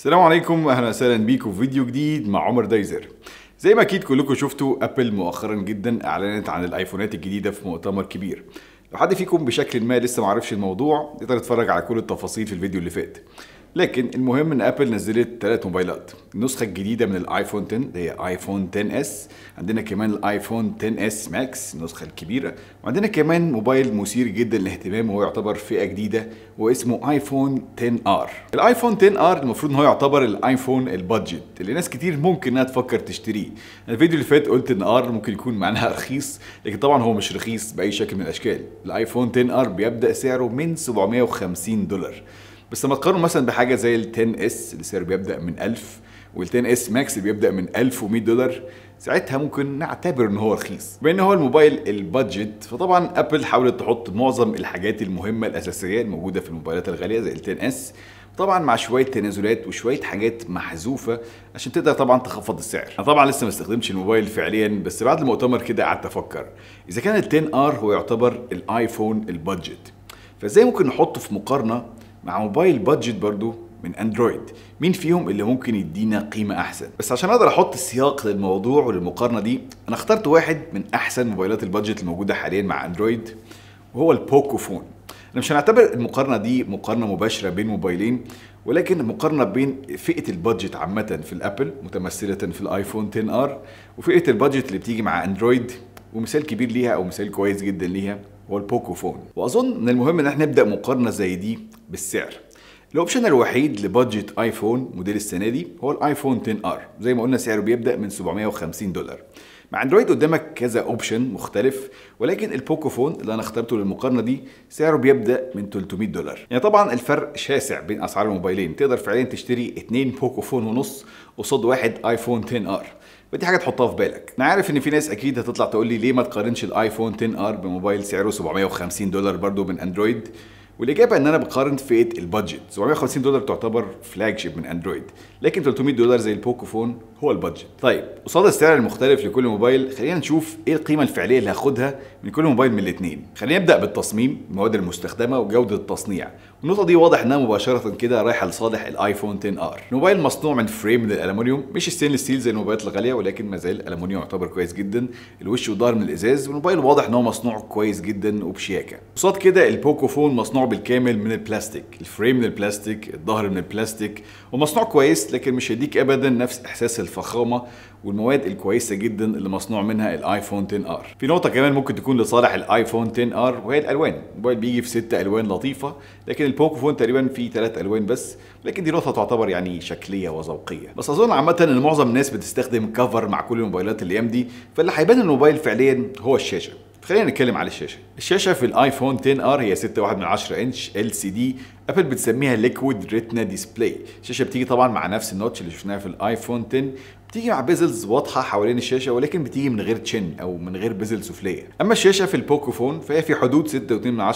السلام عليكم اهلا وسهلا بيكم في فيديو جديد مع عمر دايزر زي ما اكيد كلكم شفتوا ابل مؤخرا جدا اعلنت عن الايفونات الجديده في مؤتمر كبير لو حد فيكم بشكل ما لسه معرفش الموضوع يقدر يتفرج على كل التفاصيل في الفيديو اللي فات لكن المهم ان ابل نزلت ثلاث موبايلات النسخه الجديده من الايفون 10 اللي هي ايفون 10 اس عندنا كمان الايفون 10 اس ماكس النسخه الكبيره وعندنا كمان موبايل مثير جدا للاهتمام وهو يعتبر فئه جديده واسمه ايفون 10 ار الايفون 10 ار المفروض ان هو يعتبر الايفون البادجت اللي ناس كتير ممكن انها تفكر تشتريه انا الفيديو اللي فات قلت ان ار ممكن يكون معناها رخيص لكن طبعا هو مش رخيص باي شكل من الاشكال الايفون 10 ار بيبدا سعره من 750 دولار بس لما تقارنه مثلا بحاجه زي ال 10 اس اللي سعره بيبدا من 1000 وال 10 اس ماكس اللي بيبدا من 1100 دولار ساعتها ممكن نعتبر ان هو رخيص بما ان هو الموبايل البادجت فطبعا ابل حاولت تحط معظم الحاجات المهمه الاساسيه الموجوده في الموبايلات الغاليه زي ال 10 اس طبعا مع شويه تنازلات وشويه حاجات محذوفه عشان تقدر طبعا تخفض السعر انا طبعا لسه ما استخدمتش الموبايل فعليا بس بعد المؤتمر كده قعدت افكر اذا كان ال 10 ار هو يعتبر الايفون البادجت فازاي ممكن نحطه في مقارنه مع موبايل بادجت برضو من اندرويد مين فيهم اللي ممكن يدينا قيمه احسن بس عشان اقدر احط السياق للموضوع وللمقارنه دي انا اخترت واحد من احسن موبايلات البادجت الموجوده حاليا مع اندرويد وهو البوكو فون انا مش هنعتبر المقارنه دي مقارنه مباشره بين موبايلين ولكن مقارنه بين فئه البادجت عامه في الابل متمثله في الايفون 10 ار وفئه البادجت اللي بتيجي مع اندرويد ومثال كبير ليها او مثال كويس جدا ليها البوكو فون واظن من المهم ان احنا نبدا مقارنه زي دي بالسعر الاوبشن الوحيد لبادجت ايفون موديل السنه دي هو الايفون 10 ار زي ما قلنا سعره بيبدا من 750 دولار مع اندرويد قدامك كذا اوبشن مختلف ولكن البوكو فون اللي انا اخترته للمقارنه دي سعره بيبدا من 300 دولار يعني طبعا الفرق شاسع بين اسعار الموبايلين تقدر فعليا تشتري اثنين بوكو فون ونص قصاد واحد ايفون 10 ار فدي حاجه تحطها في بالك انا عارف ان في ناس اكيد هتطلع تقول لي ليه ما تقارنش الايفون 10 ار بموبايل سعره 750 دولار برضه من اندرويد والاجابه ان انا بقارن فئه البادجت 750 دولار تعتبر فلاج شيب من اندرويد لكن 300 دولار زي البوكو فون هو البادجت طيب قصاد السعر المختلف لكل موبايل خلينا نشوف ايه القيمه الفعليه اللي هاخدها من كل موبايل من الاثنين خلينا نبدا بالتصميم المواد المستخدمه وجوده التصنيع النقطه دي واضح انها مباشره كده رايحه لصالح الايفون 10 ار الموبايل مصنوع من فريم من الالومنيوم مش ستينلس ستيل زي الموبايلات الغاليه ولكن ما زال الالومنيوم يعتبر كويس جدا الوش والظهر من الازاز والموبايل واضح ان هو مصنوع كويس جدا وبشياكه قصاد كده البوكو فون مصنوع بالكامل من البلاستيك الفريم من البلاستيك الظهر من البلاستيك ومصنوع كويس لكن مش هيديك ابدا نفس احساس الفخامه والمواد الكويسه جدا اللي مصنوع منها الايفون 10 ار في نقطه كمان ممكن تكون لصالح الايفون 10 ار وهي الالوان الموبايل بيجي في ست الوان لطيفه لكن فون تقريبا فيه ثلاث الوان بس لكن دي نقطه تعتبر يعني شكليه وذوقيه بس اظن عامه ان معظم الناس بتستخدم كفر مع كل الموبايلات الايام دي فاللي هيبان الموبايل فعليا هو الشاشه خلينا نتكلم على الشاشه الشاشه في الايفون 10 r هي 6.1 من 10 انش LCD ابل بتسميها ليكويد ريتنا ديسبلاي الشاشه بتيجي طبعا مع نفس النوتش اللي شفناها في الايفون 10 بتيجي مع بيزلز واضحه حوالين الشاشه ولكن بتيجي من غير تشن او من غير بيزل سفليه اما الشاشه في البوكو فون فهي في حدود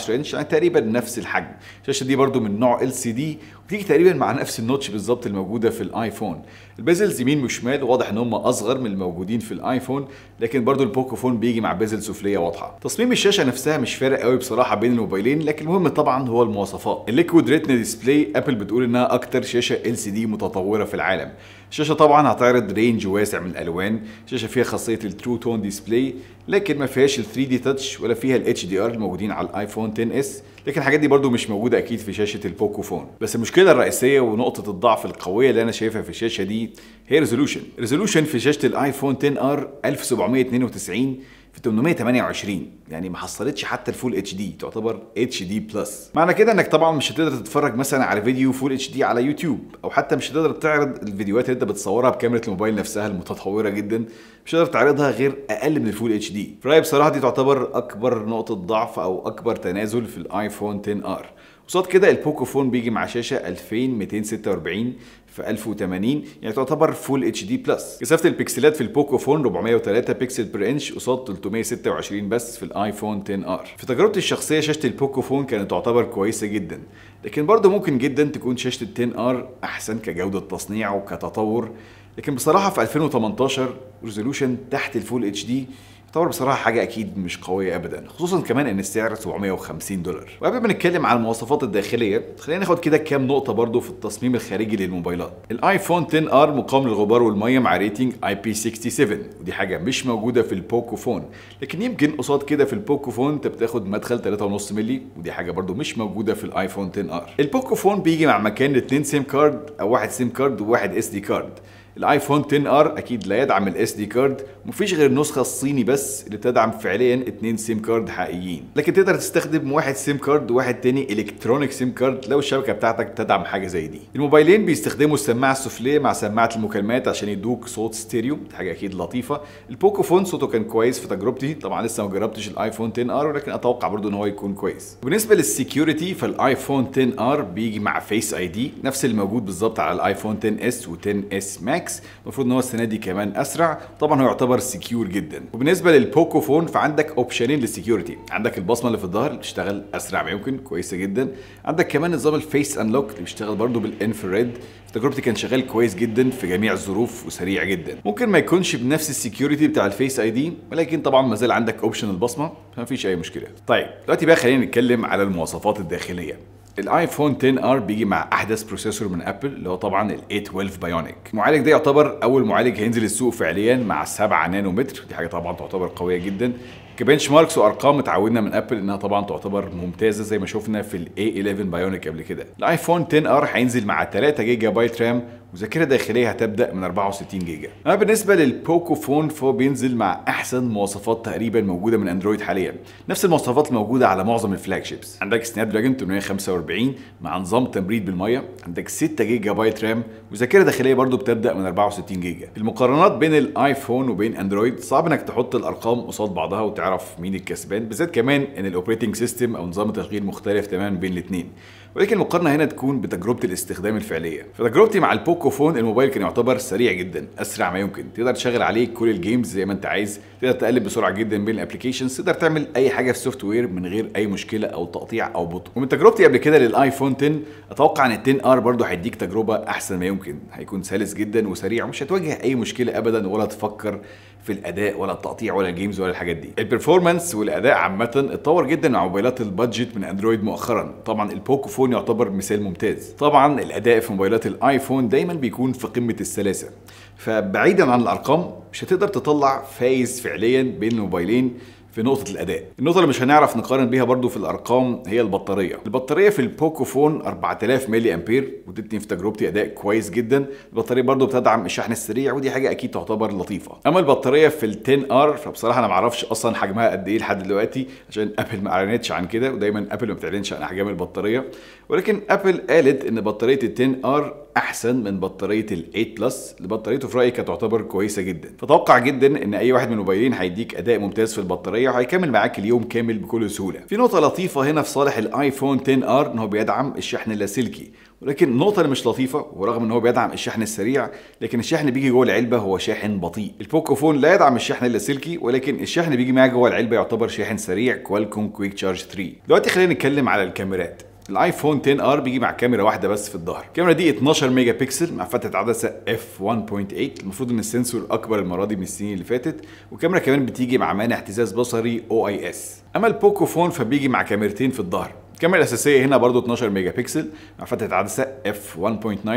6.2 انش يعني تقريبا نفس الحجم الشاشه دي برضو من نوع ال سي دي وبتيجي تقريبا مع نفس النوتش بالظبط الموجوده في الايفون البيزلز يمين وشمال واضح ان هم اصغر من الموجودين في الايفون لكن برضو البوكو فون بيجي مع بيزل سفليه واضحه تصميم الشاشه نفسها مش فارق قوي بصراحه بين الموبايلين لكن المهم طبعا هو المواصفات الليكويد ريتنا ديسبلاي ابل بتقول انها اكتر شاشه ال سي دي متطوره في العالم الشاشة طبعا هتعرض رينج واسع من الالوان، الشاشة فيها خاصية الترو تون ديسبلاي، لكن ما فيهاش ال 3 دي تاتش ولا فيها ال اتش دي ار الموجودين على الايفون 10 اس، لكن الحاجات دي برضو مش موجودة اكيد في شاشة البوكو فون، بس المشكلة الرئيسية ونقطة الضعف القوية اللي انا شايفها في الشاشة دي هي ريزولوشن، ريزولوشن في شاشة الايفون 10 ار 1792 في 828 يعني ما حصلتش حتى الفول اتش دي تعتبر اتش دي بلس معنى كده انك طبعا مش هتقدر تتفرج مثلا على فيديو فول اتش دي على يوتيوب او حتى مش هتقدر تعرض الفيديوهات اللي انت بتصورها بكاميرا الموبايل نفسها المتطوره جدا مش هتقدر تعرضها غير اقل من الفول اتش دي فرايي بصراحه دي تعتبر اكبر نقطه ضعف او اكبر تنازل في الايفون 10 ار قصاد كده البوكو فون بيجي مع شاشه 2246 في 1080 يعني تعتبر فول اتش دي بلس كثافه البكسلات في البوكو فون 403 بكسل بر انش قصاد 326 بس في الايفون 10 ار في تجربتي الشخصيه شاشه البوكو فون كانت تعتبر كويسه جدا لكن برضه ممكن جدا تكون شاشه ال 10 ار احسن كجوده تصنيع وكتطور لكن بصراحه في 2018 ريزولوشن تحت الفول اتش دي تعتبر بصراحه حاجه اكيد مش قويه ابدا خصوصا كمان ان السعر 750 دولار وقبل ما نتكلم عن المواصفات الداخليه خلينا ناخد كده كام نقطه برضو في التصميم الخارجي للموبايلات الايفون 10 ار مقاوم للغبار والميه مع ريتنج اي بي 67 ودي حاجه مش موجوده في البوكو فون لكن يمكن قصاد كده في البوكو فون انت بتاخد مدخل 3.5 مللي ودي حاجه برضو مش موجوده في الايفون 10 ار البوكو فون بيجي مع مكان 2 سيم كارد او واحد سيم كارد وواحد اس دي كارد الايفون 10 ار اكيد لا يدعم الاس دي كارد مفيش غير النسخه الصيني بس اللي بتدعم فعليا اتنين سيم كارد حقيقيين لكن تقدر تستخدم واحد سيم كارد وواحد تاني الكترونيك سيم كارد لو الشبكه بتاعتك تدعم حاجه زي دي الموبايلين بيستخدموا السماعه السفليه مع سماعه المكالمات عشان يدوك صوت ستيريو حاجه اكيد لطيفه البوكو فون صوته كان كويس في تجربتي طبعا لسه ما جربتش الايفون 10 ار ولكن اتوقع برضه ان هو يكون كويس بالنسبه للسكيورتي فالايفون 10 ار بيجي مع فيس اي دي نفس اللي موجود بالظبط على الايفون 10 اس و 10 اس ماكس ماكس المفروض ان هو السنه دي كمان اسرع طبعا هو يعتبر سكيور جدا وبالنسبه للبوكو فون فعندك اوبشنين للسكيورتي عندك البصمه اللي في الظهر اللي بتشتغل اسرع ما يمكن كويسه جدا عندك كمان نظام الفيس انلوك اللي بيشتغل برضه بالانفراد تجربتي كان شغال كويس جدا في جميع الظروف وسريع جدا ممكن ما يكونش بنفس السكيورتي بتاع الفيس اي دي ولكن طبعا ما زال عندك اوبشن البصمه فمفيش اي مشكله طيب دلوقتي بقى خلينا نتكلم على المواصفات الداخليه الايفون 10 ار بيجي مع احدث بروسيسور من ابل اللي هو طبعا ال A12 بايونيك المعالج ده يعتبر اول معالج هينزل السوق فعليا مع 7 نانو متر دي حاجه طبعا تعتبر قويه جدا كبنش ماركس وارقام اتعودنا من ابل انها طبعا تعتبر ممتازه زي ما شفنا في ال A11 بايونيك قبل كده الايفون 10 ار هينزل مع 3 جيجا بايت رام وذاكره داخليه هتبدا من 64 جيجا اما بالنسبه للبوكو فون فهو بينزل مع احسن مواصفات تقريبا موجوده من اندرويد حاليا نفس المواصفات الموجوده على معظم الفلاج شيبس عندك سناب دراجون 845 مع نظام تمريد بالميه عندك 6 جيجا بايت رام وذاكره داخليه برضو بتبدا من 64 جيجا المقارنات بين الايفون وبين اندرويد صعب انك تحط الارقام قصاد بعضها وتعرف مين الكسبان بالذات كمان ان الاوبريتنج سيستم او نظام التشغيل مختلف تماما بين الاثنين ولكن المقارنه هنا تكون بتجربه الاستخدام الفعليه فتجربتي مع البوكو فون الموبايل كان يعتبر سريع جدا اسرع ما يمكن تقدر تشغل عليه كل الجيمز زي ما انت عايز تقدر تقلب بسرعه جدا بين الابلكيشنز تقدر تعمل اي حاجه في السوفت وير من غير اي مشكله او تقطيع او بطء ومن تجربتي قبل كده للايفون 10 اتوقع ان ال 10 ار برضه هيديك تجربه احسن ما يمكن هيكون سلس جدا وسريع ومش هتواجه اي مشكله ابدا ولا تفكر في الاداء ولا التقطيع ولا الجيمز ولا الحاجات دي البرفورمانس والاداء عامه اتطور جدا مع موبايلات البادجت من اندرويد مؤخرا طبعا البوكو فون يعتبر مثال ممتاز طبعا الاداء في موبايلات الايفون دايما بيكون في قمه السلاسه فبعيدا عن الارقام مش هتقدر تطلع فايز فعليا بين الموبايلين في نقطه الاداء النقطه اللي مش هنعرف نقارن بيها برضو في الارقام هي البطاريه البطاريه في البوكو فون 4000 ملي امبير وتديني في تجربتي اداء كويس جدا البطاريه برضو بتدعم الشحن السريع ودي حاجه اكيد تعتبر لطيفه اما البطاريه في ال 10 ار فبصراحه انا معرفش اصلا حجمها قد ايه لحد دلوقتي عشان ابل ما اعلنتش عن كده ودايما ابل ما بتعلنش عن احجام البطاريه ولكن ابل قالت ان بطاريه ال 10 ار احسن من بطاريه ال8 بلس اللي بطاريته في رايي كانت تعتبر كويسه جدا فتوقع جدا ان اي واحد من الموبايلين هيديك اداء ممتاز في البطاريه وهيكمل معاك اليوم كامل بكل سهوله في نقطه لطيفه هنا في صالح الايفون 10 ار ان هو بيدعم الشحن اللاسلكي ولكن النقطه اللي مش لطيفه ورغم ان هو بيدعم الشحن السريع لكن الشحن بيجي جوه العلبه هو شاحن بطيء البوكوفون لا يدعم الشحن اللاسلكي ولكن الشحن بيجي معاه جوه العلبه يعتبر شاحن سريع كوالكوم كويك تشارج 3 دلوقتي خلينا نتكلم على الكاميرات الايفون 10 ار بيجي مع كاميرا واحده بس في الظهر الكاميرا دي 12 ميجا بكسل مع فتحه عدسه اف 1.8 المفروض ان السنسور اكبر المره دي من السنين اللي فاتت والكاميرا كمان بتيجي مع مانع اهتزاز بصري او اي اس اما البوكو فون فبيجي مع كاميرتين في الظهر الكاميرا الاساسيه هنا برضو 12 ميجا بكسل مع فتحه عدسه اف 1.9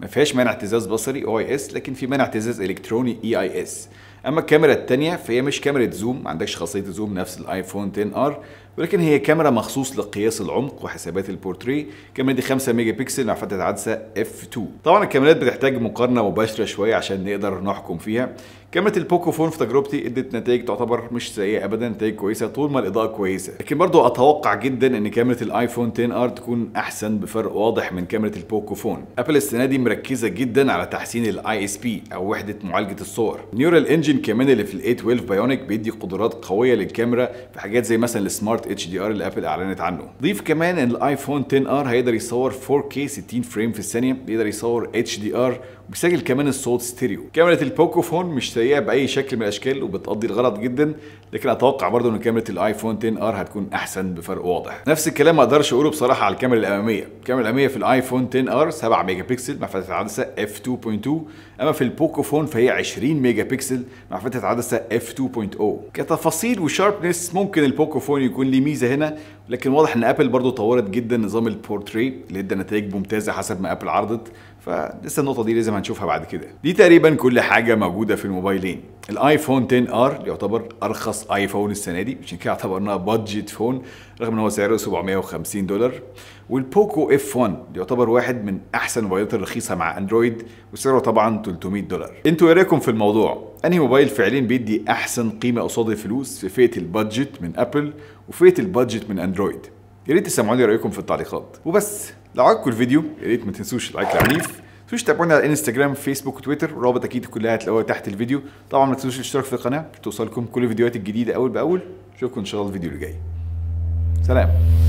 ما فيهاش مانع اهتزاز بصري او اي اس لكن في مانع اهتزاز الكتروني اي اي اس اما الكاميرا الثانيه فهي مش كاميرا زوم ما عندكش خاصيه زوم نفس الايفون 10 ار ولكن هي كاميرا مخصوص لقياس العمق وحسابات البورتريه الكاميرا دي 5 ميجا بكسل مع فتحه عدسه اف 2 طبعا الكاميرات بتحتاج مقارنه مباشره شويه عشان نقدر نحكم فيها كاميرا البوكو فون في تجربتي ادت نتائج تعتبر مش سيئه ابدا نتائج كويسه طول ما الاضاءه كويسه لكن برضو اتوقع جدا ان كاميرا الايفون 10 ار تكون احسن بفرق واضح من كاميرا البوكو فون ابل السنه دي مركزه جدا على تحسين الاي اس بي او وحده معالجه الصور نيورال انجن كمان اللي في الاي 12 بايونيك بيدي قدرات قويه للكاميرا في حاجات زي مثلا السمارت اتش دي ار اللي ابل اعلنت عنه ضيف كمان ان الايفون 10 ار هيقدر يصور 4K 60 فريم في الثانيه بيقدر يصور اتش دي ار بيسجل كمان الصوت ستيريو كاميرا البوكوفون مش سيئه باي شكل من الاشكال وبتقضي الغرض جدا لكن اتوقع برضه ان كاميرا الايفون 10 ار هتكون احسن بفرق واضح نفس الكلام ما اقدرش اقوله بصراحه على الكاميرا الاماميه الكاميرا الاماميه في الايفون 10 ار 7 ميجا بكسل مع فتحه عدسه اف 2.2 اما في البوكوفون فهي 20 ميجا بكسل مع فتحه عدسه اف 2.0 كتفاصيل وشاربنس ممكن البوكوفون يكون ليه ميزه هنا لكن واضح ان ابل برضه طورت جدا نظام البورتري اللي ادى نتائج ممتازه حسب ما ابل عرضت فلسه النقطه دي لازم هنشوفها بعد كده دي تقريبا كل حاجه موجوده في الموبايلين الايفون 10 ار يعتبر ارخص ايفون السنه دي عشان كده اعتبرناه بادجت فون رغم ان هو سعره 750 دولار والبوكو اف 1 يعتبر واحد من احسن الموبايلات الرخيصه مع اندرويد وسعره طبعا 300 دولار انتوا ايه رايكم في الموضوع انهي موبايل فعليا بيدي احسن قيمه قصاد الفلوس في فئه البادجت من ابل وفئه البادجت من اندرويد يا ريت تسمعوني رايكم في التعليقات وبس لو عجبكم الفيديو يا ريت ما تنسوش اللايك العنيف تنسوش تتابعونا على انستجرام فيسبوك وتويتر رابط اكيد كلها هتلاقوها تحت الفيديو طبعا ما تنسوش الاشتراك في القناه توصلكم كل الفيديوهات الجديده اول باول اشوفكم ان شاء الله الفيديو اللي جاي سلام